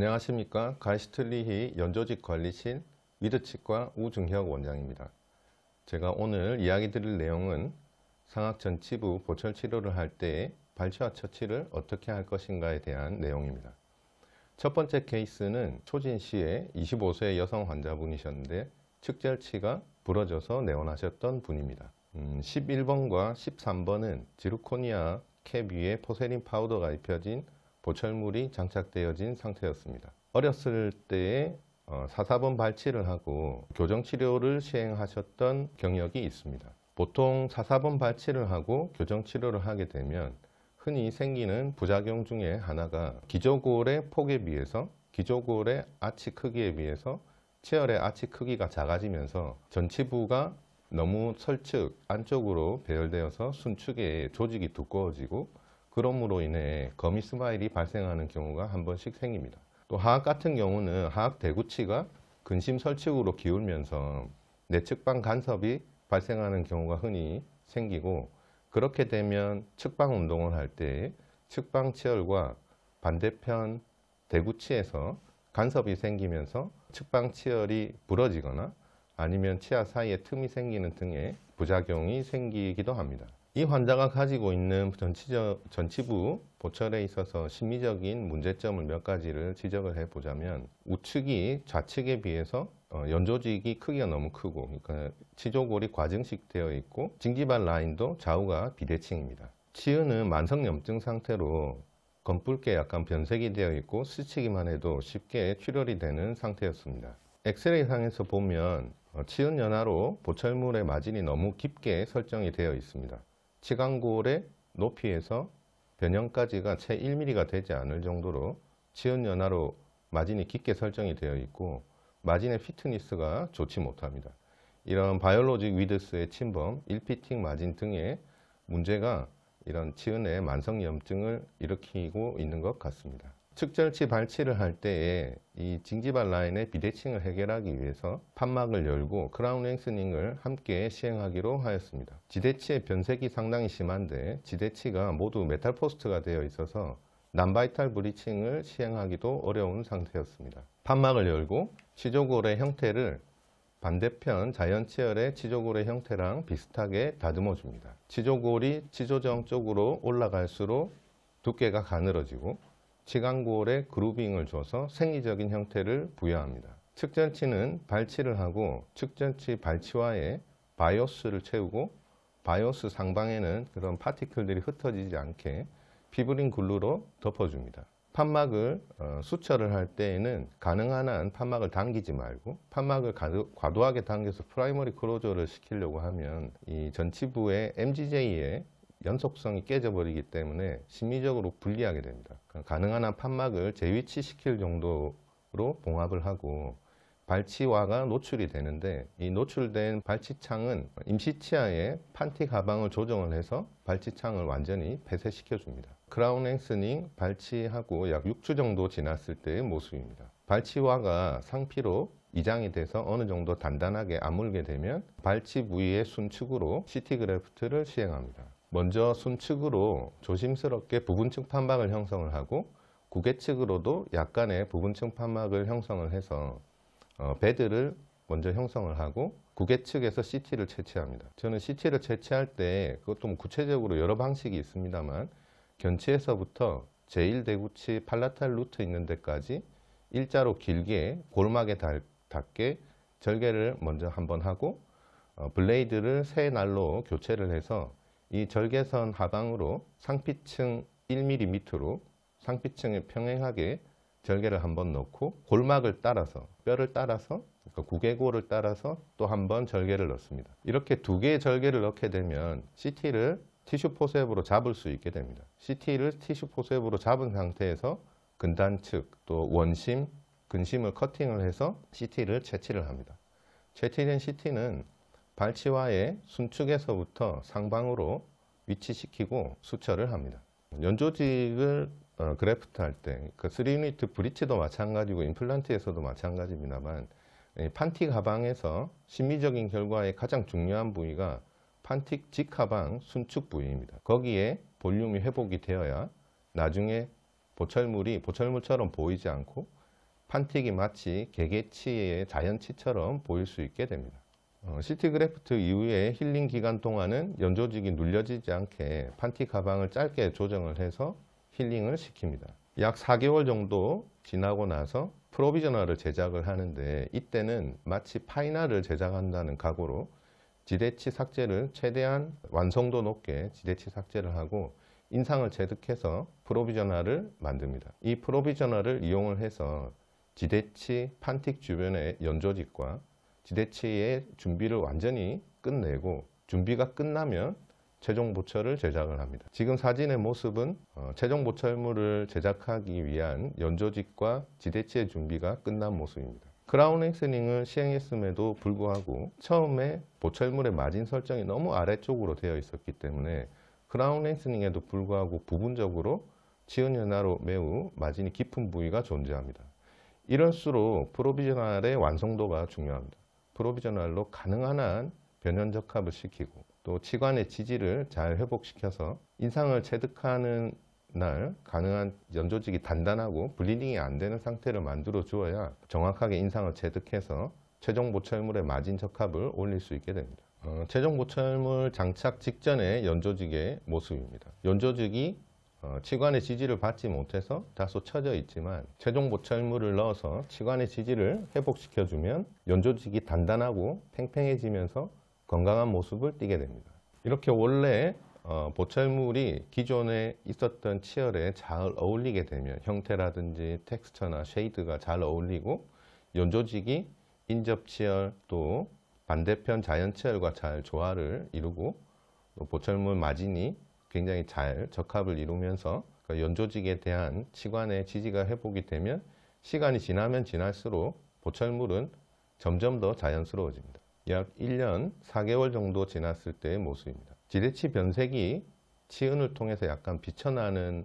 안녕하십니까 가이스트리히 연조직 관리실 위드치과 우중혁 원장입니다. 제가 오늘 이야기 드릴 내용은 상악 전치부 보철 치료를 할 때 발치와 처치를 어떻게 할 것인가에 대한 내용입니다. 첫 번째 케이스는 초진 시의 25세 여성 환자분이셨는데 측절치가 부러져서 내원하셨던 분입니다. 음, 11번과 13번은 지루코니아 캡 위에 포세린 파우더가 입혀진 보철물이 장착되어진 상태였습니다. 어렸을 때에 4사번 어, 발치를 하고 교정치료를 시행하셨던 경력이 있습니다. 보통 4사번 발치를 하고 교정치료를 하게 되면 흔히 생기는 부작용 중에 하나가 기저골의 폭에 비해서 기저골의 아치 크기에 비해서 체열의 아치 크기가 작아지면서 전치부가 너무 설측 안쪽으로 배열되어서 순축의 조직이 두꺼워지고 그럼으로 인해 거미 스마일이 발생하는 경우가 한 번씩 생깁니다. 또 하악 같은 경우는 하악 대구치가 근심 설측으로 기울면서 내측방 간섭이 발생하는 경우가 흔히 생기고 그렇게 되면 측방 운동을 할 때 측방 치열과 반대편 대구치에서 간섭이 생기면서 측방 치열이 부러지거나 아니면 치아 사이에 틈이 생기는 등의 부작용이 생기기도 합니다. 이 환자가 가지고 있는 전치적, 전치부 보철에 있어서 심리적인 문제점을 몇 가지를 지적을 해보자면 우측이 좌측에 비해서 어, 연조직이 크기가 너무 크고 그러니까 치조골이 과증식되어 있고 징지발 라인도 좌우가 비대칭입니다. 치은은 만성염증 상태로 검붉게 약간 변색이 되어 있고 스치기만 해도 쉽게 출혈이 되는 상태였습니다. 엑스레이상에서 보면 어, 치은연화로 보철물의 마진이 너무 깊게 설정이 되어 있습니다. 치간골의 높이에서 변형까지가 채 1mm가 되지 않을 정도로 치연 연화로 마진이 깊게 설정이 되어 있고 마진의 피트니스가 좋지 못합니다. 이런 바이올로직 위드스의 침범, 1피팅 마진 등의 문제가 이런 치은의 만성염증을 일으키고 있는 것 같습니다. 측절치 발치를 할 때에 이 징지발 라인의 비대칭을 해결하기 위해서 판막을 열고 크라운 랭스닝을 함께 시행하기로 하였습니다. 지대치의 변색이 상당히 심한데 지대치가 모두 메탈 포스트가 되어 있어서 난바이탈 브리칭을 시행하기도 어려운 상태였습니다. 판막을 열고 시조골의 형태를 반대편 자연치열의 치조골의 형태랑 비슷하게 다듬어 줍니다. 치조골이 치조정 쪽으로 올라갈수록 두께가 가늘어지고 치간골에 그루빙을 줘서 생리적인 형태를 부여합니다. 측전치는 발치를 하고 측전치 발치와의 바이오스를 채우고 바이오스 상방에는 그런 파티클들이 흩어지지 않게 피브린 글루로 덮어줍니다. 판막을 어, 수처를 할 때에는 가능한 한 판막을 당기지 말고 판막을 과도하게 당겨서 프라이머리 크로저를 시키려고 하면 이 전치부의 MGJ의 연속성이 깨져버리기 때문에 심리적으로 불리하게 됩니다. 그러니까 가능한 한 판막을 재위치시킬 정도로 봉합을 하고 발치와가 노출이 되는데 이 노출된 발치창은 임시치아의 판티 가방을 조정을 해서 발치창을 완전히 폐쇄시켜줍니다. 크라운 랭스닝 발치하고 약 6주 정도 지났을 때의 모습입니다. 발치화가 상피로 이장이 돼서 어느 정도 단단하게 아물게 되면 발치 부위의 순측으로 CT 그래프트를 시행합니다. 먼저 순측으로 조심스럽게 부분층 판막을 형성을 하고 구개측으로도 약간의 부분층 판막을 형성을 해서 어, 배드를 먼저 형성을 하고 구개측에서 CT를 채취합니다. 저는 CT를 채취할 때 그것도 뭐 구체적으로 여러 방식이 있습니다만 견치에서부터 제1대구치 팔라탈 루트 있는 데까지 일자로 길게 골막에 닿게 절개를 먼저 한번 하고 어, 블레이드를 새 날로 교체를 해서 이 절개선 하방으로 상피층 1mm 로 상피층에 평행하게 절개를 한번 넣고 골막을 따라서 뼈를 따라서 그러니까 구개골을 따라서 또 한번 절개를 넣습니다. 이렇게 두 개의 절개를 넣게 되면 CT를 티슈 포셉으로 잡을 수 있게 됩니다. CT를 티슈 포셉으로 잡은 상태에서 근단 측, 또 원심, 근심을 커팅을 해서 CT를 채취를 합니다. 채취된 CT는 발치와의 순축에서부터 상방으로 위치시키고 수처를 합니다. 연조직을 어, 그래프트 할 때, 그 3유니트 브릿지도 마찬가지고 임플란트에서도 마찬가지입니다만, 판티 가방에서 심미적인 결과의 가장 중요한 부위가 판틱 직하방 순축 부위입니다. 거기에 볼륨이 회복이 되어야 나중에 보철물이 보철물처럼 보이지 않고 판틱이 마치 개개치의 자연치처럼 보일 수 있게 됩니다. 어, CT 그래프트 이후에 힐링 기간 동안은 연조직이 눌려지지 않게 판틱 가방을 짧게 조정을 해서 힐링을 시킵니다. 약 4개월 정도 지나고 나서 프로비저널을 제작을 하는데 이때는 마치 파이널을 제작한다는 각오로 지대치 삭제를 최대한 완성도 높게 지대치 삭제를 하고 인상을 체득해서 프로비저널을 만듭니다. 이 프로비저널을 이용을 해서 지대치 판틱 주변의 연조직과 지대치의 준비를 완전히 끝내고 준비가 끝나면 최종 보철을 제작을 합니다. 지금 사진의 모습은 어, 최종 보철물을 제작하기 위한 연조직과 지대치의 준비가 끝난 모습입니다. 크라운 랭스닝을 시행했음에도 불구하고 처음에 보철물의 마진 설정이 너무 아래쪽으로 되어 있었기 때문에 크라운 랭스닝에도 불구하고 부분적으로 지은 연화로 매우 마진이 깊은 부위가 존재합니다. 이럴수록 프로비저널의 완성도가 중요합니다. 프로비저널로 가능한 한변연 적합을 시키고 또 치관의 지지를 잘 회복시켜서 인상을 체득하는 날 가능한 연조직이 단단하고 블리딩이 안 되는 상태를 만들어 주어야 정확하게 인상을 제득해서 최종 보철물의 마진 적합을 올릴 수 있게 됩니다. 어, 최종 보철물 장착 직전의 연조직의 모습입니다. 연조직이 어, 치관의 지지를 받지 못해서 다소 처져 있지만 최종 보철물을 넣어서 치관의 지지를 회복시켜주면 연조직이 단단하고 팽팽해지면서 건강한 모습을 띠게 됩니다. 이렇게 원래 어, 보철물이 기존에 있었던 치열에 잘 어울리게 되면 형태라든지 텍스처나 쉐이드가 잘 어울리고 연조직이 인접 치열 또 반대편 자연 치열과 잘 조화를 이루고 보철물 마진이 굉장히 잘 적합을 이루면서 그 연조직에 대한 치관의 지지가 회복이 되면 시간이 지나면 지날수록 보철물은 점점 더 자연스러워집니다. 약 1년 4개월 정도 지났을 때의 모습입니다. 지대치 변색이 치은을 통해서 약간 비쳐나는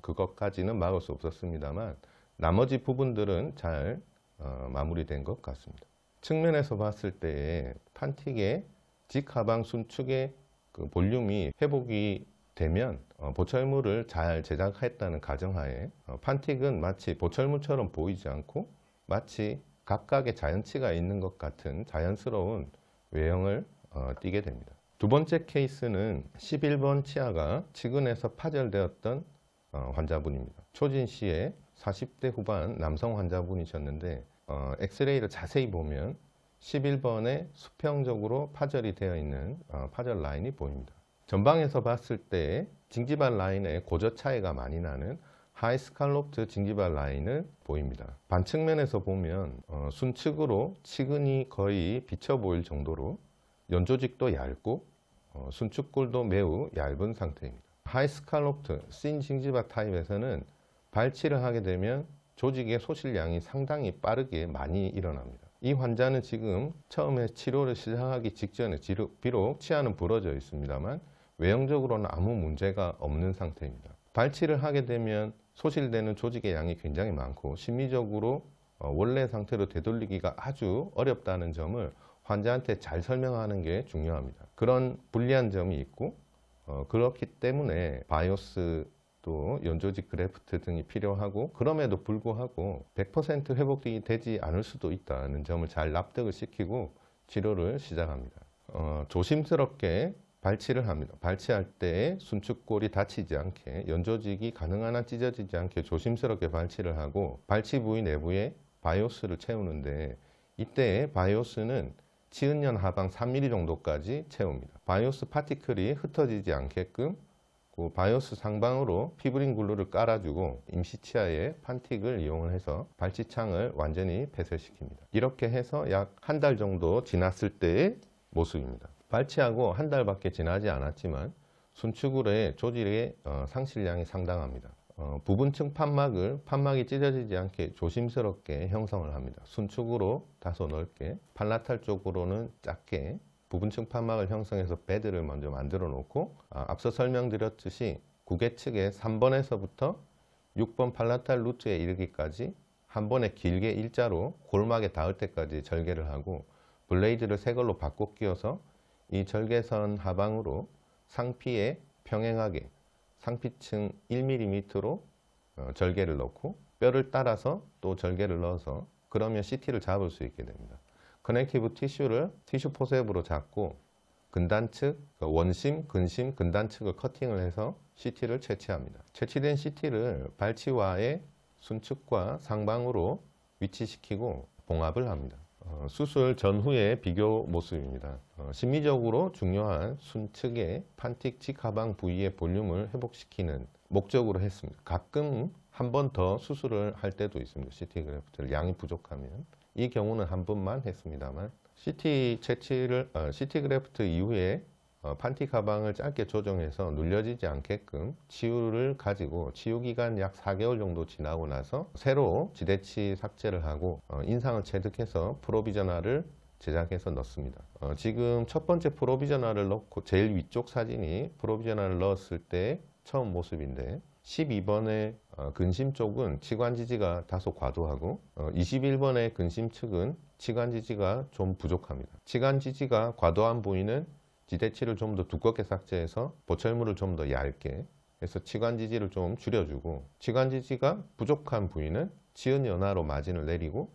그것까지는 막을 수 없었습니다만 나머지 부분들은 잘 어, 마무리된 것 같습니다. 측면에서 봤을 때 판틱의 직하방 순축의 그 볼륨이 회복이 되면 어, 보철물을 잘 제작했다는 가정하에 어, 판틱은 마치 보철물처럼 보이지 않고 마치 각각의 자연치가 있는 것 같은 자연스러운 외형을 어, 띠게 됩니다. 두 번째 케이스는 11번 치아가 치은에서 파절되었던 어, 환자분입니다. 초진 시의 40대 후반 남성 환자분이셨는데 어, 엑스레이를 자세히 보면 11번에 수평적으로 파절이 되어 있는 어, 파절 라인이 보입니다. 전방에서 봤을 때 징지발 라인에 고저 차이가 많이 나는 하이스칼롭트 징지발 라인을 보입니다. 반측면에서 보면 어, 순측으로 치은이 거의 비쳐 보일 정도로 연조직도 얇고 어, 순축골도 매우 얇은 상태입니다. 하이스칼롭트, 신징지바 타입에서는 발치를 하게 되면 조직의 소실량이 상당히 빠르게 많이 일어납니다. 이 환자는 지금 처음에 치료를 시작하기 직전에 비록 치아는 부러져 있습니다만 외형적으로는 아무 문제가 없는 상태입니다. 발치를 하게 되면 소실되는 조직의 양이 굉장히 많고 심리적으로 어, 원래 상태로 되돌리기가 아주 어렵다는 점을 환자한테 잘 설명하는 게 중요합니다. 그런 불리한 점이 있고 어, 그렇기 때문에 바이오스 또 연조직 그래프트 등이 필요하고 그럼에도 불구하고 100% 회복이 되지 않을 수도 있다는 점을 잘 납득을 시키고 치료를 시작합니다. 어, 조심스럽게 발치를 합니다. 발치할 때 순축골이 다치지 않게 연조직이 가능한 한 찢어지지 않게 조심스럽게 발치를 하고 발치 부위 내부에 바이오스를 채우는데 이때 바이오스는 치은년 하방 3mm 정도까지 채웁니다. 바이오스 파티클이 흩어지지 않게끔 그 바이오스 상방으로 피브린 글루를 깔아주고 임시치아의 판틱을 이용 해서 발치창을 완전히 폐쇄시킵니다. 이렇게 해서 약 한 달 정도 지났을 때의 모습입니다. 발치하고 한 달밖에 지나지 않았지만 순축으로의 조질의 어, 상실량이 상당합니다. 어, 부분층 판막을 판막이 찢어지지 않게 조심스럽게 형성을 합니다. 순축으로 다소 넓게, 팔라탈 쪽으로는 작게 부분층 판막을 형성해서 배드를 먼저 만들어 놓고 아, 앞서 설명드렸듯이 구개 측의 3번에서부터 6번 팔라탈 루트에 이르기까지 한 번에 길게 일자로 골막에 닿을 때까지 절개를 하고 블레이드를 새 걸로 바꿔 끼워서 이 절개선 하방으로 상피에 평행하게 상피층 1mm 로 어, 절개를 넣고 뼈를 따라서 또 절개를 넣어서 그러면 CT를 잡을 수 있게 됩니다. 커넥티브 티슈를 티슈 포셉으로 잡고 근단 측, 그 원심, 근심, 근단 측을 커팅을 해서 CT를 채취합니다. 채취된 CT를 발치와의 순측과 상방으로 위치시키고 봉합을 합니다. 어, 수술 전후의 비교 모습입니다. 어, 심리적으로 중요한 순측의 판틱치 가방 부위의 볼륨을 회복시키는 목적으로 했습니다. 가끔 한 번 더 수술을 할 때도 있습니다. CT 그래프트를 양이 부족하면 이 경우는 한 번만 했습니다만 CT 채취를 어, CT 그래프트 이후에 어, 판티 가방을 짧게 조정해서 눌려지지 않게끔 치유를 가지고 치유 기간 약 4개월 정도 지나고 나서 새로 지대치 삭제를 하고 어, 인상을 체득해서 프로비저나를 제작해서 넣습니다. 어, 지금 첫 번째 프로비저나를 넣고 제일 위쪽 사진이 프로비저나를 넣었을 때 처음 모습인데 12번의 근심 쪽은 치관 지지가 다소 과도하고 21번의 근심 측은 치관 지지가 좀 부족합니다. 치관 지지가 과도한 부위는 지대치를 좀 더 두껍게 삭제해서 보철물을 좀 더 얇게 해서 치관 지지를 좀 줄여주고 치관 지지가 부족한 부위는 지은 연화로 마진을 내리고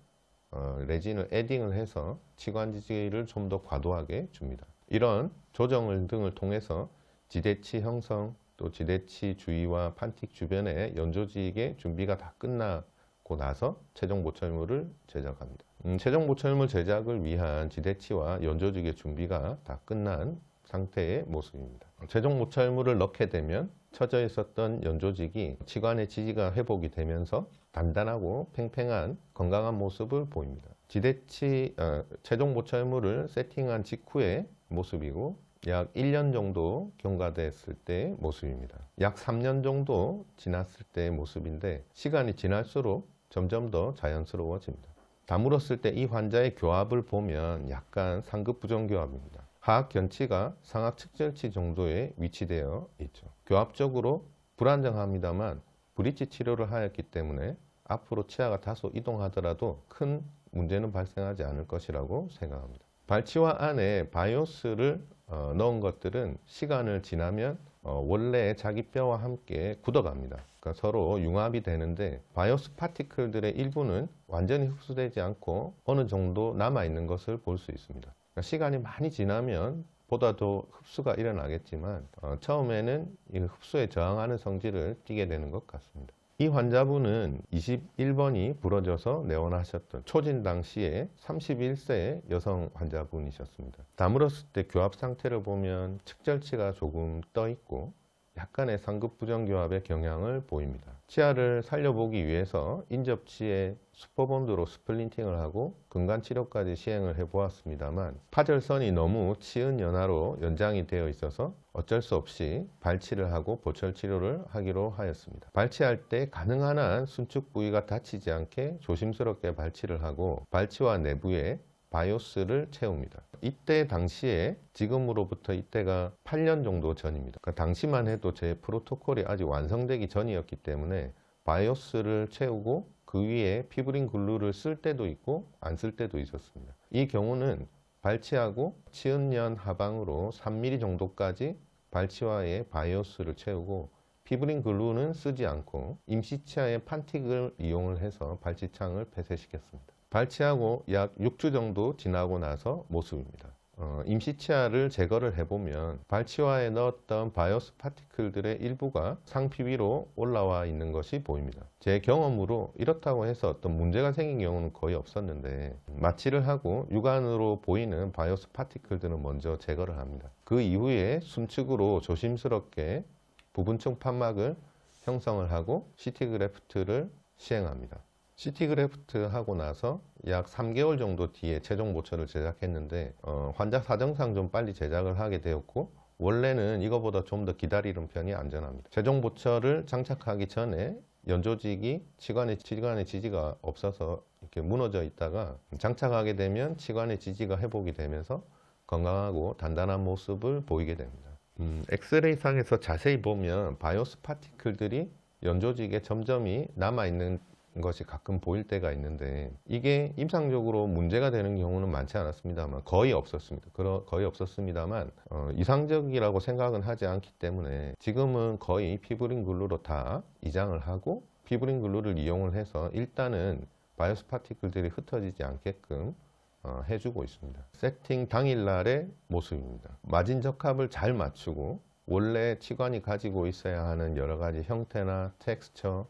어, 레진을 에딩을 해서 치관 지지를 좀 더 과도하게 줍니다. 이런 조정을 등을 통해서 지대치 형성 또 지대치 주위와 판틱 주변의 연조지익의 준비가 다 끝나고 나서 최종 보철물을 제작합니다. 음, 최종 보철물 제작을 위한 지대치와 연조직의 준비가 다 끝난 상태의 모습입니다. 최종 보철물을 넣게 되면 처져 있었던 연조직이 치관의 지지가 회복이 되면서 단단하고 팽팽한 건강한 모습을 보입니다. 지대치 어, 최종 보철물을 세팅한 직후의 모습이고 약 1년 정도 경과됐을 때의 모습입니다. 약 3년 정도 지났을 때의 모습인데 시간이 지날수록 점점 더 자연스러워집니다. 다물었을 때 이 환자의 교합을 보면 약간 상급 부정교합입니다. 하악 견치가 상악 측절치 정도에 위치되어 있죠. 교합적으로 불안정합니다만 브릿지 치료를 하였기 때문에 앞으로 치아가 다소 이동하더라도 큰 문제는 발생하지 않을 것이라고 생각합니다. 발치와 안에 바이오스를 어, 넣은 것들은 시간을 지나면 어, 원래 자기 뼈와 함께 굳어갑니다. 그러니까 서로 융합이 되는데 바이오스 파티클들의 일부는 완전히 흡수되지 않고 어느 정도 남아있는 것을 볼 수 있습니다. 그러니까 시간이 많이 지나면 보다 더 흡수가 일어나겠지만 어, 처음에는 이 흡수에 저항하는 성질을 띠게 되는 것 같습니다. 이 환자분은 21번이 부러져서 내원하셨던 초진 당시에 31세 여성 환자분이셨습니다. 다물었을 때 교합 상태를 보면 측절치가 조금 떠 있고 약간의 상급 부정교합의 경향을 보입니다. 치아를 살려보기 위해서 인접치에 슈퍼본드로 스플린팅을 하고 근간치료까지 시행을 해보았습니다만 파절선이 너무 치은 연화로 연장이 되어 있어서 어쩔 수 없이 발치를 하고 보철치료를 하기로 하였습니다. 발치할 때 가능한 한 순축 부위가 다치지 않게 조심스럽게 발치를 하고 발치와 내부에 바이오스를 채웁니다. 이때 당시에 지금으로부터 이때가 8년 정도 전입니다. 그 당시만 해도 제 프로토콜이 아직 완성되기 전이었기 때문에 바이오스를 채우고 그 위에 피브린 글루를 쓸 때도 있고 안 쓸 때도 있었습니다. 이 경우는 발치하고 치은연 하방으로 3mm 정도까지 발치와의 바이오스를 채우고 피브린 글루는 쓰지 않고 임시치아의 판틱을 이용 해서 발치창을 폐쇄시켰습니다. 발치하고 약 6주 정도 지나고 나서 모습입니다. 어, 임시치아를 제거를 해보면 발치화에 넣었던 바이오스 파티클들의 일부가 상피 위로 올라와 있는 것이 보입니다. 제 경험으로 이렇다고 해서 어떤 문제가 생긴 경우는 거의 없었는데 마취를 하고 육안으로 보이는 바이오스 파티클들은 먼저 제거를 합니다. 그 이후에 숨측으로 조심스럽게 부분층 판막을 형성을 하고 시티 그래프트를 시행합니다. 시티그래프트 하고 나서 약 3개월 정도 뒤에 최종 보처를 제작했는데 어, 환자 사정상 좀 빨리 제작을 하게 되었고 원래는 이거보다 좀 더 기다리는 편이 안전합니다. 최종 보처를 장착하기 전에 연조직이 치관의 치관의 지지가 없어서 이렇게 무너져 있다가 장착하게 되면 치관의 지지가 회복이 되면서 건강하고 단단한 모습을 보이게 됩니다. 음, 엑스레이 상에서 자세히 보면 바이오스 파티클들이 연조직에 점점이 남아있는 것이 가끔 보일 때가 있는데 이게 임상적으로 문제가 되는 경우는 많지 않았습니다만 거의 없었습니다. 거의 없었습니다만 어, 이상적이라고 생각은 하지 않기 때문에 지금은 거의 피브린 글루로 다 이장을 하고 피브린 글루를 이용을 해서 일단은 바이오스 파티클들이 흩어지지 않게끔 어, 해주고 있습니다. 세팅 당일날의 모습입니다. 마진 적합을 잘 맞추고 원래 치관이 가지고 있어야 하는 여러 가지 형태나 텍스처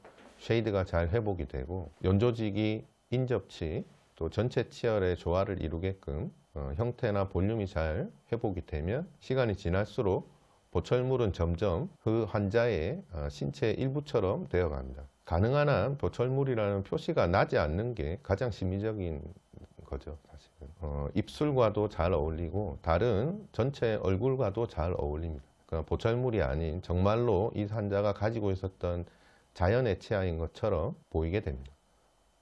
쉐이드가 잘 회복이 되고 연조직이 인접치 또 전체 치열의 조화를 이루게끔 어, 형태나 볼륨이 잘 회복이 되면 시간이 지날수록 보철물은 점점 그 환자의 어, 신체 일부처럼 되어갑니다. 가능한 한 보철물이라는 표시가 나지 않는 게 가장 심리적인 거죠. 사실은 어, 입술과도 잘 어울리고 다른 전체 얼굴과도 잘 어울립니다. 그러니까 보철물이 아닌 정말로 이 환자가 가지고 있었던 자연의 치아인 것처럼 보이게 됩니다.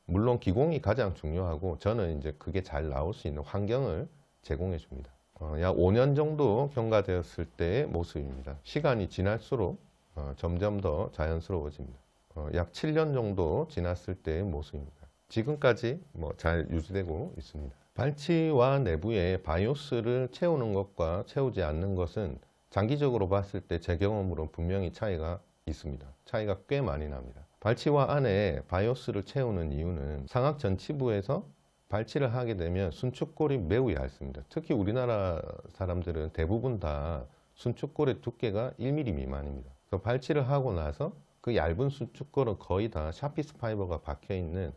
물론 기공이 가장 중요하고 저는 이제 그게 잘 나올 수 있는 환경을 제공해 줍니다. 어, 약 5년 정도 경과되었을 때의 모습입니다. 시간이 지날수록 어, 점점 더 자연스러워집니다. 어, 약 7년 정도 지났을 때의 모습입니다. 지금까지 뭐잘 유지되고 있습니다. 발치와 내부에 바이오스를 채우는 것과 채우지 않는 것은 장기적으로 봤을 때 제 경험으로 분명히 차이가 있습니다. 차이가 꽤 많이 납니다. 발치와 안에 바이오스를 채우는 이유는 상악 전치부에서 발치를 하게 되면 순축골이 매우 얇습니다. 특히 우리나라 사람들은 대부분 다 순축골의 두께가 1mm 미만입니다. 발치를 하고 나서 그 얇은 순축골은 거의 다 샤피스 파이버가 박혀있는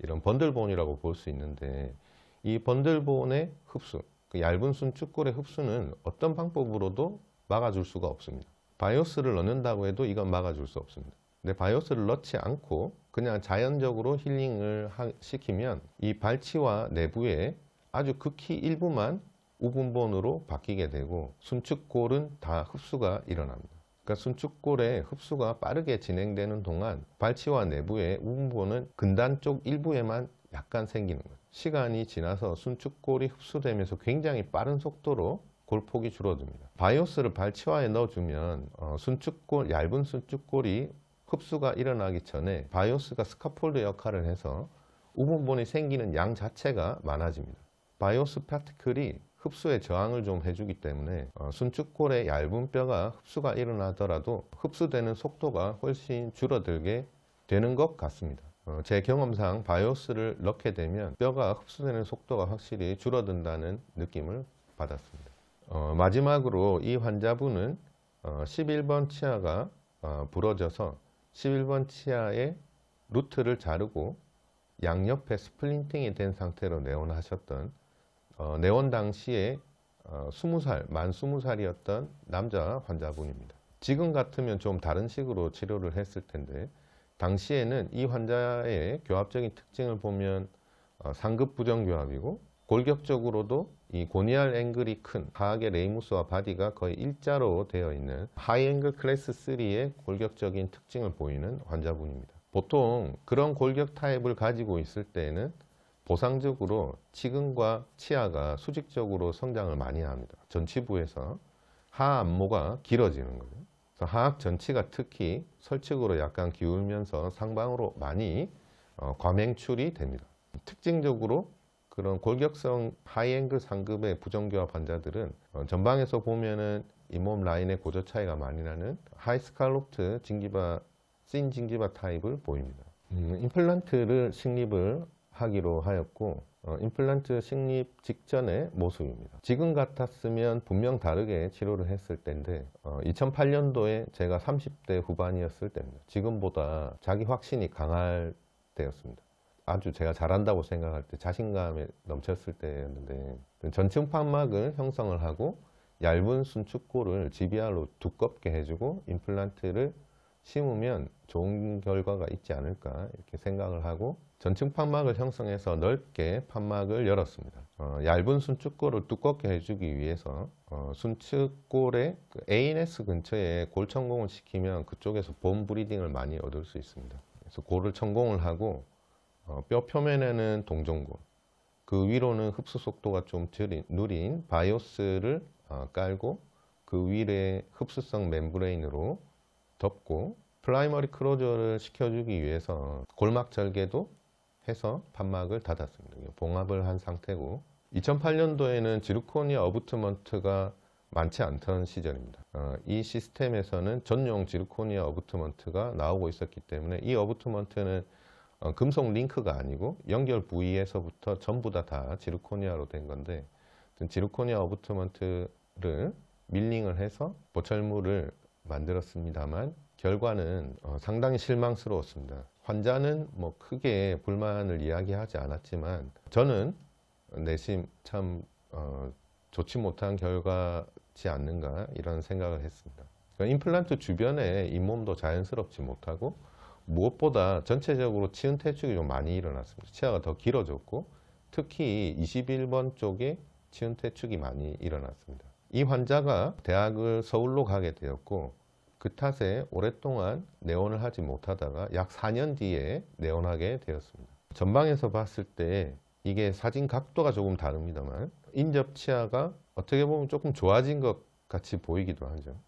이런 번들본이라고 볼 수 있는데 이 번들본의 흡수, 그 얇은 순축골의 흡수는 어떤 방법으로도 막아줄 수가 없습니다. 바이오스를 넣는다고 해도 이건 막아줄 수 없습니다. 근데 바이오스를 넣지 않고 그냥 자연적으로 힐링을 하, 시키면 이 발치와 내부에 아주 극히 일부만 우분본으로 바뀌게 되고 순축골은 다 흡수가 일어납니다. 그러니까 순축골의 흡수가 빠르게 진행되는 동안 발치와 내부의 우분본은 근단 쪽 일부에만 약간 생기는 거예요. 시간이 지나서 순축골이 흡수되면서 굉장히 빠른 속도로 골폭이 줄어듭니다. 바이오스를 발치화에 넣어주면 어, 순축골, 얇은 순축골이 흡수가 일어나기 전에 바이오스가 스카폴드 역할을 해서 우분본이 생기는 양 자체가 많아집니다. 바이오스 파티클이 흡수에 저항을 좀 해주기 때문에 어, 순축골의 얇은 뼈가 흡수가 일어나더라도 흡수되는 속도가 훨씬 줄어들게 되는 것 같습니다. 어, 제 경험상 바이오스를 넣게 되면 뼈가 흡수되는 속도가 확실히 줄어든다는 느낌을 받았습니다. 어, 마지막으로 이 환자분은 어, 11번 치아가 어, 부러져서 11번 치아의 루트를 자르고 양옆에 스플린팅이 된 상태로 내원하셨던 어, 내원 당시에 어, 20살, 만 20살이었던 남자 환자분입니다. 지금 같으면 좀 다른 식으로 치료를 했을 텐데 당시에는 이 환자의 교합적인 특징을 보면 어, 상급 부정교합이고 골격적으로도 이 고니알 앵글이 큰과학의 레이무스와 바디가 거의 일자로 되어 있는 하이 앵글 클래스 3의 골격적인 특징을 보이는 환자분입니다. 보통 그런 골격 타입을 가지고 있을 때는 보상적으로 치근과 치아가 수직적으로 성장을 많이 합니다. 전치부에서 하안모가 길어지는 거예요. 하악 전치가 특히 설측으로 약간 기울면서 상방으로 많이 어, 과맹출이 됩니다. 특징적으로 그런 골격성 하이앵글 상급의 부정교합 환자들은 어, 전방에서 보면은 잇몸 라인의 고저 차이가 많이 나는 하이스칼롭트 징기바 씬 징기바 타입을 보입니다. 음, 임플란트를 식립을 하기로 하였고 어, 임플란트 식립 직전의 모습입니다. 지금 같았으면 분명 다르게 치료를 했을 텐데 어, 2008년도에 제가 30대 후반이었을 때입니다. 지금보다 자기 확신이 강할 때였습니다. 아주 제가 잘한다고 생각할 때 자신감에 넘쳤을 때였는데 전층판막을 형성을 하고 얇은 순축골을 GBR로 두껍게 해주고 임플란트를 심으면 좋은 결과가 있지 않을까 이렇게 생각을 하고 전층 판막을 형성해서 넓게 판막을 열었습니다. 어, 얇은 순축골을 두껍게 해주기 위해서 어, 순축골의 그 ANS 근처에 골 천공을 시키면 그쪽에서 본 브리딩을 많이 얻을 수 있습니다. 그래서 골을 천공을 하고 어, 뼈 표면에는 동전골, 그 위로는 흡수 속도가 좀 들인, 느린 바이오스를 어, 깔고 그 위에 흡수성 멤브레인으로 덮고 플라이머리 크로저를 시켜주기 위해서 골막 절개도 해서 판막을 닫았습니다. 봉합을 한 상태고 2008년도에는 지르코니아 어부트먼트가 많지 않던 시절입니다. 어, 이 시스템에서는 전용 지르코니아 어부트먼트가 나오고 있었기 때문에 이 어부트먼트는 어, 금속 링크가 아니고 연결 부위에서부터 전부 다다 지르코니아로 된 건데 지르코니아 오브트먼트를 밀링을 해서 보철물을 만들었습니다만 결과는 어, 상당히 실망스러웠습니다. 환자는 뭐 크게 불만을 이야기하지 않았지만 저는 내심 참 어, 좋지 못한 결과지 않는가 이런 생각을 했습니다. 그러니까 임플란트 주변에 잇몸도 자연스럽지 못하고 무엇보다 전체적으로 치은 퇴축이 좀 많이 일어났습니다. 치아가 더 길어졌고 특히 21번 쪽에 치은 퇴축이 많이 일어났습니다. 이 환자가 대학을 서울로 가게 되었고 그 탓에 오랫동안 내원을 하지 못하다가 약 4년 뒤에 내원하게 되었습니다. 전방에서 봤을 때 이게 사진 각도가 조금 다릅니다만 인접치아가 어떻게 보면 조금 좋아진 것 같이 보이기도 하죠.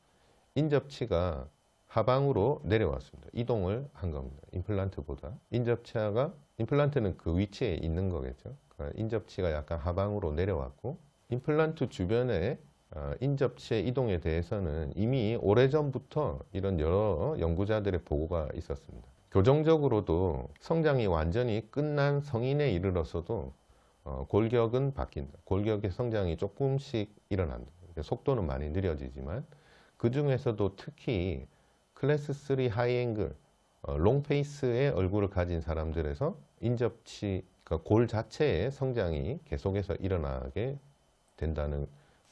인접치가 하방으로 내려왔습니다. 이동을 한 겁니다. 임플란트보다. 인접치아가, 임플란트는 그 위치에 있는 거겠죠. 그러니까 인접치가 약간 하방으로 내려왔고, 임플란트 주변에 어, 인접체 치 이동에 대해서는 이미 오래전부터 이런 여러 연구자들의 보고가 있었습니다. 교정적으로도 성장이 완전히 끝난 성인에 이르러서도 어, 골격은 바뀐다. 골격의 성장이 조금씩 일어난다. 속도는 많이 느려지지만 그 중에서도 특히 클래스 3 하이앵글 어, 롱페이스의 얼굴을 가진 사람들에서 인접치 그러니까 골 자체의 성장이 계속해서 일어나게 된다는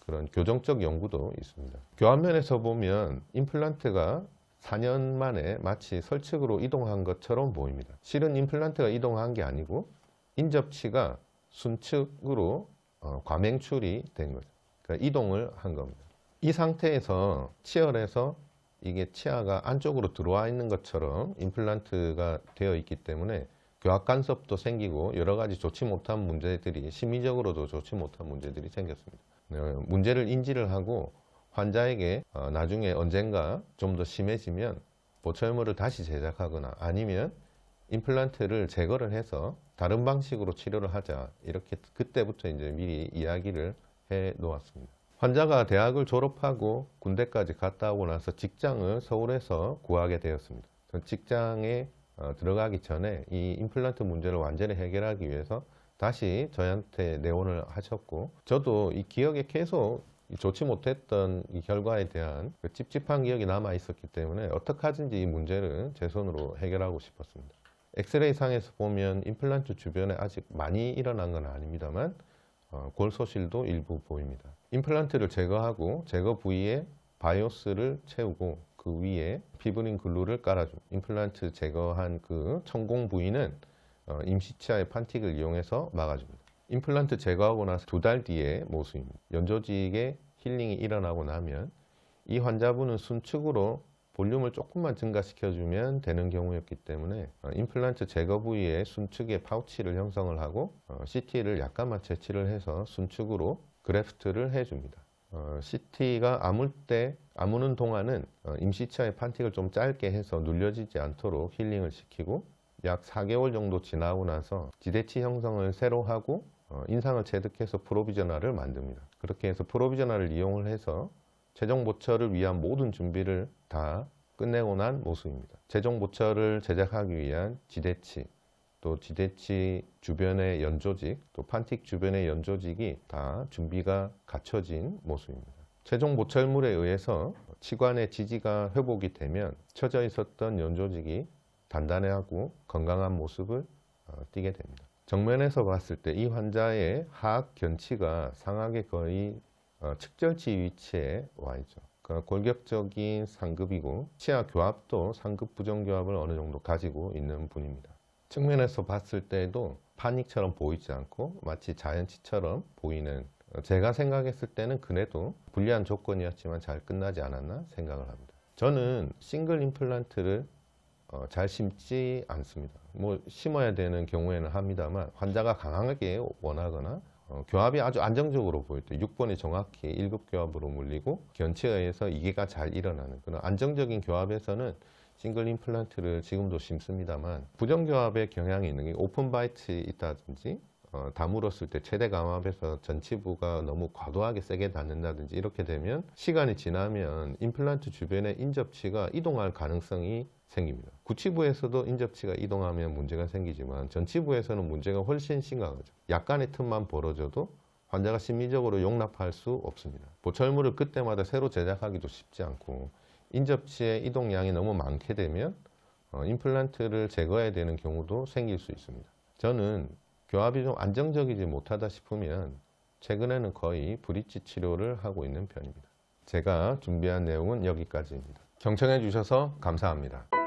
그런 교정적 연구도 있습니다. 교환면에서 보면 임플란트가 4년 만에 마치 설측으로 이동한 것처럼 보입니다. 실은 임플란트가 이동한 게 아니고 인접치가 순측으로 어, 과맹출이 된 거죠. 그러니까 이동을 한 겁니다. 이 상태에서 치열해서 이게 치아가 안쪽으로 들어와 있는 것처럼 임플란트가 되어 있기 때문에 교합간섭도 생기고 여러 가지 좋지 못한 문제들이 심리적으로도 좋지 못한 문제들이 생겼습니다. 네, 문제를 인지를 하고 환자에게 어, 나중에 언젠가 좀 더 심해지면 보철물을 다시 제작하거나 아니면 임플란트를 제거를 해서 다른 방식으로 치료를 하자 이렇게 그때부터 이제 미리 이야기를 해 놓았습니다. 환자가 대학을 졸업하고 군대까지 갔다 오고 나서 직장을 서울에서 구하게 되었습니다. 직장에 어, 들어가기 전에 이 임플란트 문제를 완전히 해결하기 위해서 다시 저한테 내원을 하셨고 저도 이 기억에 계속 좋지 못했던 이 결과에 대한 그 찝찝한 기억이 남아 있었기 때문에 어떻게 하든지 이 문제를 제 손으로 해결하고 싶었습니다. 엑스레이 상에서 보면 임플란트 주변에 아직 많이 일어난 건 아닙니다만 어, 골소실도 일부 보입니다. 임플란트를 제거하고 제거 부위에 바이오스를 채우고 그 위에 피브린 글루를 깔아줌. 임플란트 제거한 그 천공 부위는 어, 임시치아의 판틱을 이용해서 막아줍니다. 임플란트 제거하고 나서 두 달뒤에 모습입니다. 연조직의 힐링이 일어나고 나면 이 환자분은 순축으로 볼륨을 조금만 증가시켜주면 되는 경우였기 때문에 어, 임플란트 제거 부위에 순축의 파우치를 형성을 하고 CT를 어, 약간만 채취를 해서 순축으로 그래프트를 해줍니다. 어, CT가 아물 때, 아무는 동안은 어, 임시차의 판틱을 좀 짧게 해서 눌려지지 않도록 힐링을 시키고 약 4개월 정도 지나고 나서 지대치 형성을 새로 하고 어, 인상을 체득해서 프로비저널을 만듭니다. 그렇게 해서 프로비저널을 이용을 해서 재정 보철을 위한 모든 준비를 다 끝내고 난 모습입니다. 재정 보철을 제작하기 위한 지대치, 또 지대치 주변의 연조직, 또 판틱 주변의 연조직이 다 준비가 갖춰진 모습입니다. 최종 모철물에 의해서 치관의 지지가 회복이 되면 처져 있었던 연조직이 단단해하고 건강한 모습을 어, 띠게 됩니다. 정면에서 봤을 때 이 환자의 하악 견치가 상악의 거의 어, 측절치 위치에 와 있죠. 골격적인 상급이고 치아 교합도 상급 부정교합을 어느 정도 가지고 있는 분입니다. 측면에서 봤을 때도 파닉처럼 보이지 않고 마치 자연치처럼 보이는 어, 제가 생각했을 때는 그래도 불리한 조건이었지만 잘 끝나지 않았나 생각을 합니다. 저는 싱글 임플란트를 어, 잘 심지 않습니다. 뭐 심어야 되는 경우에는 합니다만 환자가 강하게 원하거나 어, 교합이 아주 안정적으로 보일 때 6번이 정확히 1급 교합으로 물리고 견치에 의해서 이계가 잘 일어나는 그런 안정적인 교합에서는 싱글 임플란트를 지금도 심습니다만 부정교합의 경향이 있는 게 오픈 바이트 있다든지 어, 다물었을 때 최대 감압에서 전치부가 너무 과도하게 세게 닿는다든지 이렇게 되면 시간이 지나면 임플란트 주변의 인접치가 이동할 가능성이 생깁니다. 구치부에서도 인접치가 이동하면 문제가 생기지만 전치부에서는 문제가 훨씬 심각하죠. 약간의 틈만 벌어져도 환자가 심리적으로 용납할 수 없습니다. 보철물을 그때마다 새로 제작하기도 쉽지 않고 인접치의 이동량이 너무 많게 되면 어, 임플란트를 제거해야 되는 경우도 생길 수 있습니다. 저는 교합이 좀 안정적이지 못하다 싶으면 최근에는 거의 브릿지 치료를 하고 있는 편입니다. 제가 준비한 내용은 여기까지입니다. 경청해 주셔서 감사합니다.